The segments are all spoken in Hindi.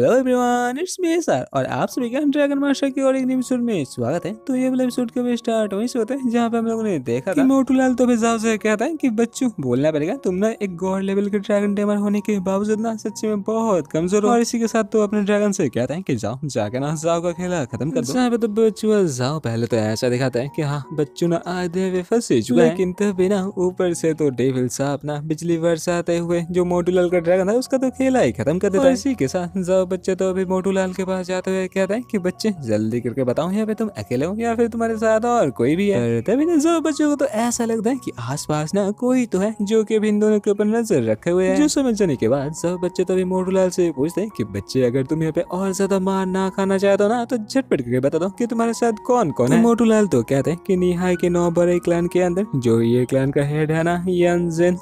Hello everyone it's me sir और आप सभी का ड्रैगन मास्टर की और एक नई एपिसोड में स्वागत है तो ये वाला एपिसोड का स्टार्ट वहीं से होता है जहाँ पे हम लोगों ने देखा था मोटू लाल तो भेजाव से कहता है कि बच्चों बोलना पड़ेगा तुम ना एक गॉड लेवल के ड्रैगन टेमर होने के बावजूद ना सच्चे में बहुत कमजोर हो और इसी के साथ तो अपने ड्रैगन से कहता है की जाओ जाके ना जाओ का खेला खत्म कर दो यहाँ तो बच्चों जाओ पहले तो ऐसा दिखाता है की हाँ बच्चों ना आधे वे फंसे चुका है लेकिन तभी ना ऊपर से तो डेविल साहब ना बिजली बरसाते हुए जो मोटू लाल का ड्रैगन था उसका तो खेला ही खत्म कर देता है इसी के साथ जाओ बच्चे तो अभी मोटू लाल के पास जाते हुए कहते हैं कि बच्चे जल्दी करके बताओ यहाँ पे तुम अकेले हो या फिर तुम्हारे साथ और कोई भी है तभी नजर बच्चों को तो ऐसा लगता है कि आसपास ना कोई तो है जो कि अभी इन दोनों के ऊपर नजर रखे हुए हैं जो समझ जाने के बाद सब बच्चे तो मोटू लाल से पूछते हैं कि बच्चे अगर तुम यहाँ पे और ज्यादा मार ना खाना चाहते हो ना तो झटपट करके बता दो कि तुम्हारे साथ कौन कौन तो है मोटू लाल तो कहते हैं कि निहाय के नौ बड़े क्लान के अंदर जो ये क्लान का हेड है ना ये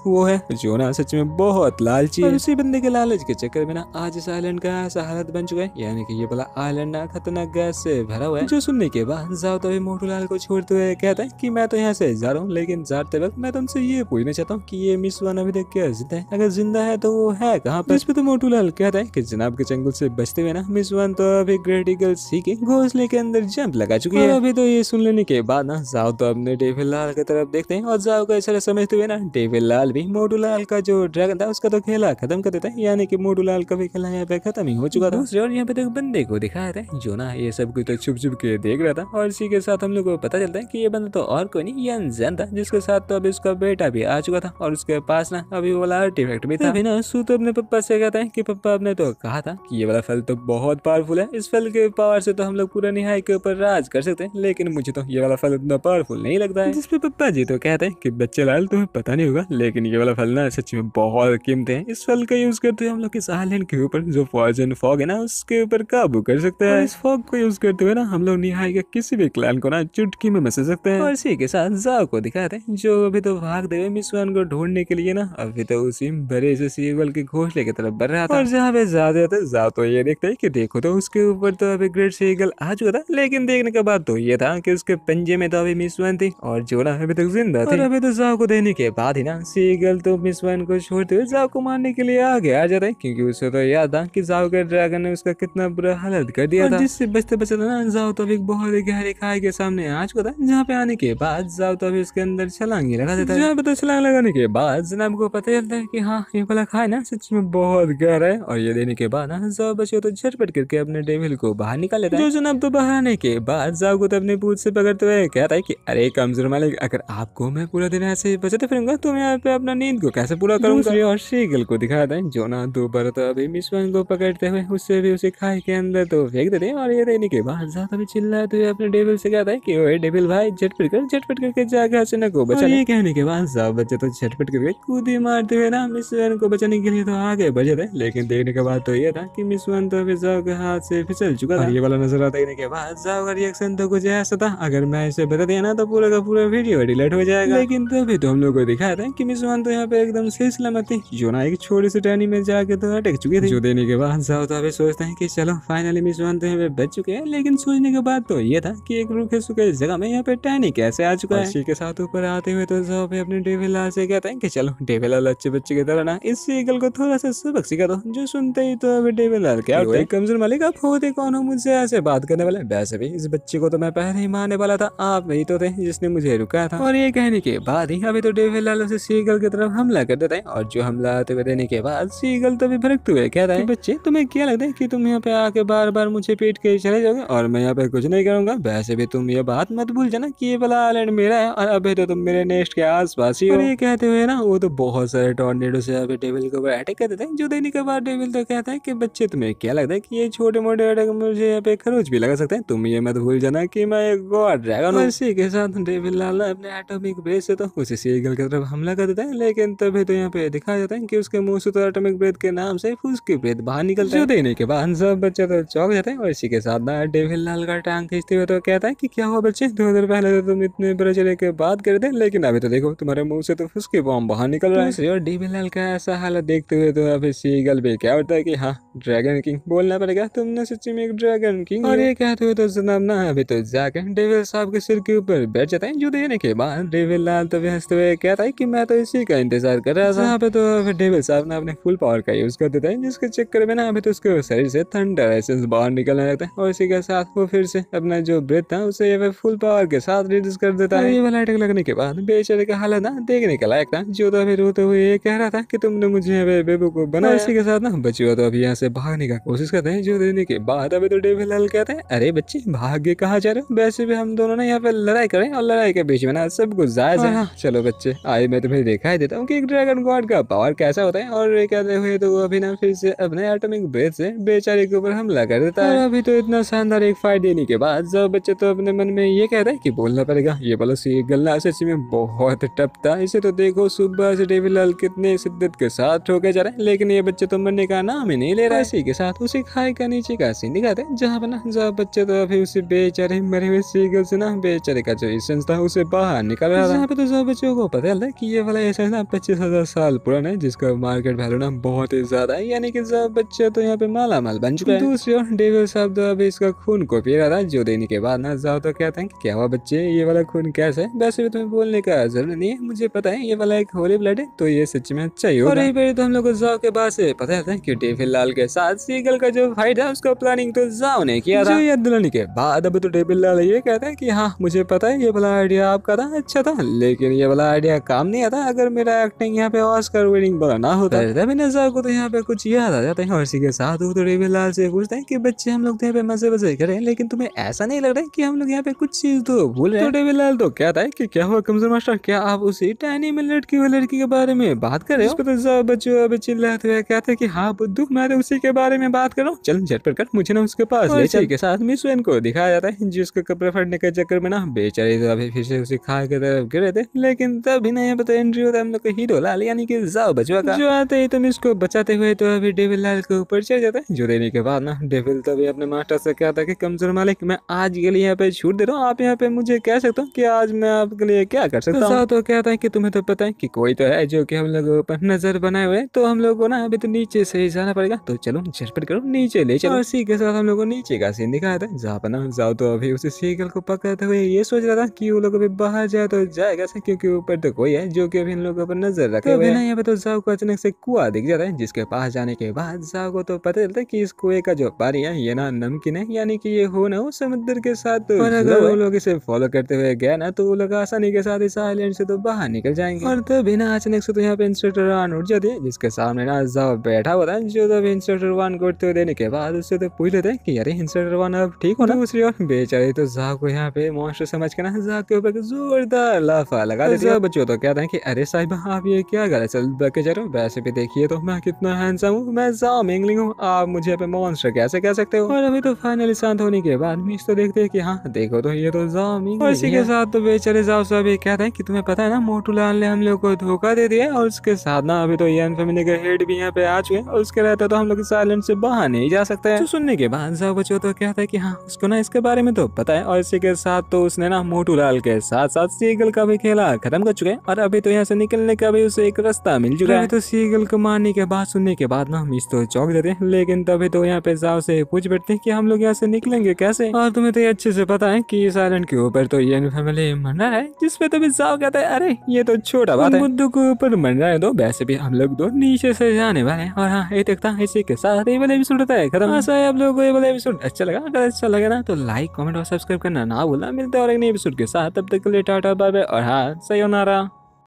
वो है जो ना सच में बहुत लालची है उसी बंदे के लालच के चक्कर में ना आज इस आइलैंड का सा हालत बन चुका है यानी कि ये बड़ा आयलैंड ना खतरनाक गैस से भरा हुआ है जो सुनने के बाद जाओ तभी मोटूलाल को छोड़ते हुए कहता है की मैं तो यहाँ से जा रहा हूँ लेकिन जाते वक्त मैं तुमसे ये पूछना चाहता हूँ की ये मिस वन अभी तक क्या जिंदा है अगर जिंदा है तो वो है कहाँ पर इस पे तो मोटूलाल कहता है की जनाब के जंगल से बचते हुए ना मिस वन तो अभी ग्रेटिकल सीखे घोसले के अंदर जंप लगा चुकी है अभी तो ये सुन लेने के बाद ना जाओ तो अपने डेविल लाल की तरफ देखते हैं और जाओ को ऐसा समझते हुए ना डेविल लाल भी मोटूलाल का जो ड्रैगन था उसका तो खेला खत्म कर देता है यानी कि मोटूलाल का भी खेला यहाँ पे खत्म ही हो चुका था दूसरे और यहाँ पे तो बंदे को दिखाया था जो ना ये सब कुछ तो छुप छुप के देख रहा था और इसी के साथ हम लोग को पता चलता है की ये बंदा तो और कोई नहीं ये अनजन था जिसके साथ तो अभी उसका बेटा भी आ चुका था और उसके पास ना अभी वो वाला आर्टिफैक्ट भी था अभी ना सू तो अपने पप्पा से कहता है की पप्पा आपने तो कहा था की ये वाला फल तो बहुत पावरफुल है इस फल के पावर से तो हम लोग पूरा निहाई के ऊपर राज कर सकते हैं लेकिन मुझे तो ये वाला फल इतना पावरफुल नहीं लगता है जिसपे पप्पा जी तो कहते हैं कि बच्चे लाल तुम्हें पता नहीं होगा लेकिन ये वाला फल ना सच में बहुत कीमती है इस फल का यूज करते हैं हम लोग इस आइलैंड के ऊपर जो पॉइजन फॉग है ना उसके ऊपर काबू कर सकते हैं इस फॉग को यूज करते हुए ना हम लोग निहाई के किसी भी क्लैन को ना चुटकी में मसल सकते हैं और इसी के साथ जाओ को दिखाते हैं जो अभी तो भाग देवे मिस वन को ढूंढने के लिए ना अभी तो उसी बड़े से सीवल के घोसले की तरफ बढ़ रहा था और जहाँ पे रहे थे जाओ तो ये देखते है की देखो तो उसके ऊपर तो अभी ग्रेट सीगल आ चुका था लेकिन देखने के बाद तो ये था की उसके पंजे में तो अभी मिस वन थी और जो ना अभी तक तो जिंदा थी अभी तो जाओ को देने के बाद ही ना सीगल तो मिस वन को छोड़ते हुए जाओ को मारने के लिए आगे आ जाते है क्योंकि उसे तो याद था की जाओ के सुगर ड्रैगन ने उसका कितना बुरा हालत कर दिया था जिससे बचते बचते ना जाओ तो एक बहुत ही गहरी खाई के सामने आ चुका था जहाँ पे आने के बाद जाओ तो अभी उसके अंदर छलांग लगा देता है पता तो छलांग लगाने के बाद जनाब को पता चलता है की हाँ ये वाला खाए ना सच में बहुत गहरा है और ये देने के बाद ना जाओ बचे तो झटपट करके अपने डेविल को बाहर निकाल लेता है जो जनाब तो बाहर आने के बाद जाओ को तो अपने पूछ से पकड़ते हुए कहता है की अरे कमजोर मालिक अगर आपको मैं पूरा दिन ऐसे ही बचाते तो फिरूंगा तो मैं यहाँ पे अपना नींद को कैसे पूरा करूँगा और शीगल को दिखाता है जो ना दो बार तो अभी मिसवान को पकड़ते करते हुए उससे भी उसे खाई के अंदर तो फेंक देते हैं और ये रहने के बाद ज्यादा भी चिल्लाते तो हुए अपने डेबिल से कहता है कि ओए डेबिल भाई झटपट कर झटपट करके जाकर अचानक को बचा ये कहने के बाद सब बच्चे तो झटपट करके कूदी मारते हुए ना मिस वन को बचाने के लिए तो आगे बचे थे लेकिन देखने के बाद तो ये था कि मिस वन तो अभी जाओ के हाथ से फिसल चुका था ये वाला नजर आता देखने के बाद जाओ का रिएक्शन तो कुछ ऐसा था अगर मैं इसे बता दिया ना तो पूरा का पूरा वीडियो डिलीट हो जाएगा लेकिन तभी तो हम लोग को दिखाया था की मिस वन तो यहाँ पे एकदम से सलामत थी जो ना एक छोटी सी टहनी में जाके तो अटक चुकी थी जो देने के बाद हो तो अभी सोचते हैं कि चलो फाइनली मिस वन मानते हैं बच चुके हैं लेकिन सोचने के बाद तो ये था कि एक रूखे सूखे जगह में यहाँ पे टैनी कैसे आ चुका है इसी के साथ ऊपर आते हुए तो सब अपने डेवेला से कहते हैं कि चलो डेवेलाल अच्छे बच्चे की तरह ना इस सीगल को थोड़ा सा सबक सिखा दो जो सुनते ही तो अभी डेवेलाल क्या होते कमजोर मालिक आप होते कौन हो मुझसे ऐसे बात करने वाले वैसे भी इस बच्चे को तो मैं पहले ही मारने वाला था आप ही तो थे जिसने मुझे रुकाया था और ये कहने के बाद ही अभी तो डेवेलाल उसे सीगल की तरफ हमला कर देते हैं और जो हमला आते हुए देने के बाद सीगल तो भी भरकते हुए कहता है बच्चे तुम्हें क्या लगता है कि तुम यहाँ पे आके बार बार मुझे पीट के चले जाओगे और मैं यहाँ पे कुछ नहीं करूँगा वैसे भी तुम ये बात मत भूल जाना कि ये वाला आइलैंड मेरा है और अभी तो तुम मेरे नेस्ट के आस पास ही हो ये कहते हुए ना वो तो बहुत सारे टॉर्नेडो से अभी टेबल के ऊपर अटैक कर देते हैं जो देने के बाद टेबल तो कहता है कि बच्चे तुम्हें क्या लगता है कि ये छोटे मोटे अटैक मुझे यहाँ पे खरोच भी लगा सकते हैं तुम ये मत भूल जाना की मैं एक गॉड ड्रैगन इसी के साथ टेबल लाल अपने एटोमिक ब्रेथ से तो उसे सीगल की तरफ हमला कर देता है लेकिन तभी तो यहाँ पे दिखाया जाता है कि उसके मुंह से तो एटोमिक ब्रेथ के नाम से उसकी ब्रेथ बाहर निकलता है इंटरव्यू देने के बाद सब बच्चे तो चौक जाते हैं और इसी के साथ ना डेविल लाल का टांग खींचते हुए तो कहता है कि क्या हुआ बच्चे दो दिन पहले तो तुम इतने बड़े चले के बात कर दे लेकिन अभी तो देखो तुम्हारे मुंह से तो फुसके बॉम बाहर निकल रहा है और डेविल लाल का ऐसा हालत देखते हुए तो अभी सीगल भी क्या होता है की हाँ ड्रैगन किंग बोलना पड़ेगा तुमने सच्ची में एक ड्रैगन किंग और ये कहते हुए तो जनाब ना अभी तो जाके डेविल साहब के सिर के ऊपर बैठ जाते हैं जो देने के बाद डेविल लाल तो भी हंसते हुए कहता है कि मैं तो इसी का इंतजार कर रहा था यहाँ पे तो डेविल साहब ने अपने फुल पावर का यूज कर देता है जिसके चक्कर में ना अभी तो तो उसके शरीर से थंडर एसेंस बाहर निकलने लगता है और इसी के साथ वो फिर से अपना जो ब्रेथ था उसे फुल पावर के साथ रिलीज कर देता है ये वाला अटैक लगने के बाद बेचारे का हालत ना देखने का लायक था जो तो अभी रोते हुए ये कह रहा था की तुमने मुझे बेबू को बना इसी के साथ ना बच्चे हुआ तो अभी यहाँ से भागने का कोशिश करते हैं जो देने के बाद अभी तो डेविल हल कहते हैं अरे बच्चे भाग्य कहा जा रहे हो वैसे भी हम दोनों ने यहाँ पे लड़ाई करें और लड़ाई के बीच में ना सब कुछ जायज है हाँ। चलो बच्चे आए मैं तुम्हें दिखाई देता हूँ की ड्रैगन गॉड का पावर कैसा होता है और कहते हुए तो अभी ना फिर से अपने एटोमिक बैत से बेचारे के ऊपर हमला कर देता है अभी तो इतना शानदार एक फाइट देने के बाद जब बच्चे तो अपने मन में ये कह कहता है कि बोलना पड़ेगा ये प्लस ये गला सच में बहुत टप था इसे तो देखो सुबह से डेवीलाल कितने शिद्दत के साथ ठोके जा रहे हैं लेकिन ये बच्चे तो मरने का नाम ही नहीं ले रहा इसी के साथ उसे खाई का नीचे का सीन दिखाते जहाँ बना ना जहाँ बच्चे तो अभी उसे बेचारे मरे हुए सीगल से ना बेचारे का जो एसेंस था उसे बाहर निकल रहा था तो सब बच्चों को पता चलता है की ये वाला एसेंस ना पच्चीस हजार साल पुराना है जिसका मार्केट वैल्यू ना बहुत ही ज्यादा है यानी कि सब बच्चे तो यहाँ पे माला माल बन चुका है दूसरी ओर डेविल साहब तो अभी इसका खून को पी रहा था जो देने के बाद ना जाओ तो कहते हैं क्या हुआ बच्चे ये वाला खून कैसा है वैसे भी तुम्हें बोलने का जरूरत नहीं है मुझे पता है ये वाला एक होली ब्लड है तो ये सच में अच्छा ही होगा और तो हम लोग जाओ के बाद से पता चलता है की डेविल लाल के साथ सीगल का जो फाइट है उसका प्लानिंग तो जाओ ने किया था ये दिलाने के बाद अब तो डेविल लाल ये कहते हैं की हाँ मुझे पता है ये वाला आइडिया आपका था अच्छा था लेकिन ये वाला आइडिया काम नहीं आता अगर मेरा एक्टिंग यहाँ पे ऑस्कर विनिंग वाला ना होता है को तो यहाँ पे कुछ याद आ जाता है और सीगल साथ हूँ भी तो लाल से पूछते हैं कि बच्चे हम लोग तो यहाँ पे मजे मजे कर रहे हैं लेकिन तुम्हें ऐसा नहीं लग रहा है कि हम लोग यहाँ पे कुछ चीज तो भूल रहे थोड़े तो भी रेवेलाल तो क्या था कि क्या हुआ कमजोर मास्टर क्या आप उसी टहनी में लड़की हुई लड़की के बारे में बात कर रहे हो तो सब बच्चों बच्चे चिल्लाते हुए कहते हैं कि हाँ बुद्धू मैं तो उसी के बारे में बात कर रहा हूँ चल झटपट कर मुझे ना उसके पास के साथ मिसवेन को दिखाया जाता है जिसके कपड़े फटने के चक्कर में ना बेचारे तो अभी फिर से उसी खा के तरफ गिरे थे लेकिन तभी ना यहाँ पर एंट्री होता है हम लोग का हीरो लाल यानी कि जाओ बचवा का जो आते ही तुम इसको बचाते हुए तो अभी डेविल लाल के ऊपर परिचय आता है जो देने के बाद ना डेविल तभी अपने मास्टर से कहता है कि कमजोर मालिक मैं आज के लिए यहाँ पे छूट दे रहा हूँ आप यहाँ पे मुझे कह सकते हो कि आज मैं आपके लिए क्या कर सकता हूँ तो कहता है कि तुम्हें तो पता है कि कोई तो है जो कि हम लोगों पर नजर बनाए हुए तो हम लोग को ना अभी तो नीचे से ही जाना पड़ेगा तो चलो झटपट करो नीचे ले चलो इसी के साथ हम लोग को नीचे का सीन दिखाया था जहाँ पर ना जाओ तो अभी उसी सीकल को पकड़ते हुए ये सोच रहा था की वो लोग अभी बाहर जाए तो जाएगा क्योंकि ऊपर तो कोई है जो की अभी इन लोगों पर नजर रखे तो हुए यहाँ पे तो जाओ को अचानक से कुआ दिख जाता है जिसके पास जाने के बाद जाओ को तो पता चलता है कि इस कुएं का जो पानी है ये ना नमकीन है यानी कि ये हो ना हो समुद्र के साथ और मतलब अगर वो लोग इसे फॉलो करते हुए गए ना तो वो लोग आसानी के साथ इस आइलैंड से तो बाहर निकल जाएंगे और तो बिना अचानक से तो यहाँ पे इंस्ट्रक्टर वन उठ जाते हैं जिसके सामने ना जब बैठा हुआ था जो तब इंस्ट्रक्टर वन को उठते देने के बाद उससे तो पूछ लेते हैं कि अरे इंस्ट्रक्टर वन अब ठीक हो ना दूसरी ओर बेचारे तो जा को यहाँ पे मॉन्स्टर समझ के ना जा के ऊपर जोरदार लाफा लगा देते हैं बच्चों तो कहते हैं कि अरे साहिब आप ये क्या गलत चल के जा रहे हो वैसे भी देखिए तो मैं कितना हैंडसम हूँ मैं जाऊँ मेंगलिंग फीलिंग हूँ आप मुझे अपने मॉन्स्टर कैसे कह सकते हो और अभी तो फाइनली शांत होने के बाद मीश तो देखते है की हाँ देखो तो ये तो जामी और इसी के साथ तो बेचारे जाओ साहब ये कहते हैं कि तुम्हें पता है ना मोटू लाल ने हम लोग को धोखा दे दिया और उसके साथ ना अभी तो यन फैमिली के हेड भी यहाँ पे आ चुके हैं और उसके रहते तो हम लोग साइलेंट से बाहर नहीं जा सकते हैं तो सुनने के बाद जाओ बच्चो तो कहता है की हाँ उसको ना इसके बारे में तो पता है और इसी के साथ तो उसने ना मोटू लाल के साथ साथ सीगल का भी खेला खत्म कर चुके हैं और अभी तो यहाँ से निकलने का भी उसे एक रास्ता मिल चुका है तो सीगल को मारने के बाद सुनने के बाद ना मीश तो चौक देते दे लेकिन तभी तो यहाँ पे जाओ से पूछ बैठते कि हम लोग यहाँ से निकलेंगे कैसे और तुम्हें तो ये अच्छे से पता है की इस आइलैंड के ऊपर तो ये फैमिली मर रहा है जिसपे तभी जाओ कहते हैं अरे ये तो छोटा बात है बुद्ध के ऊपर मर रहा है दो तो वैसे भी हम लोग दो तो नीचे से जाने वाले हैं और हाँ ये देखता है इसी के साथ ये वाला एपिसोड होता है खत्म ऐसा हाँ, है आप लोगों को ये वाला एपिसोड अच्छा लगा अगर अच्छा लगे ना तो लाइक कमेंट और सब्सक्राइब करना ना भूलना मिलते और एक नए एपिसोड के साथ तब तक के लिए टाटा बाय बाय और हाँ सही होना रहा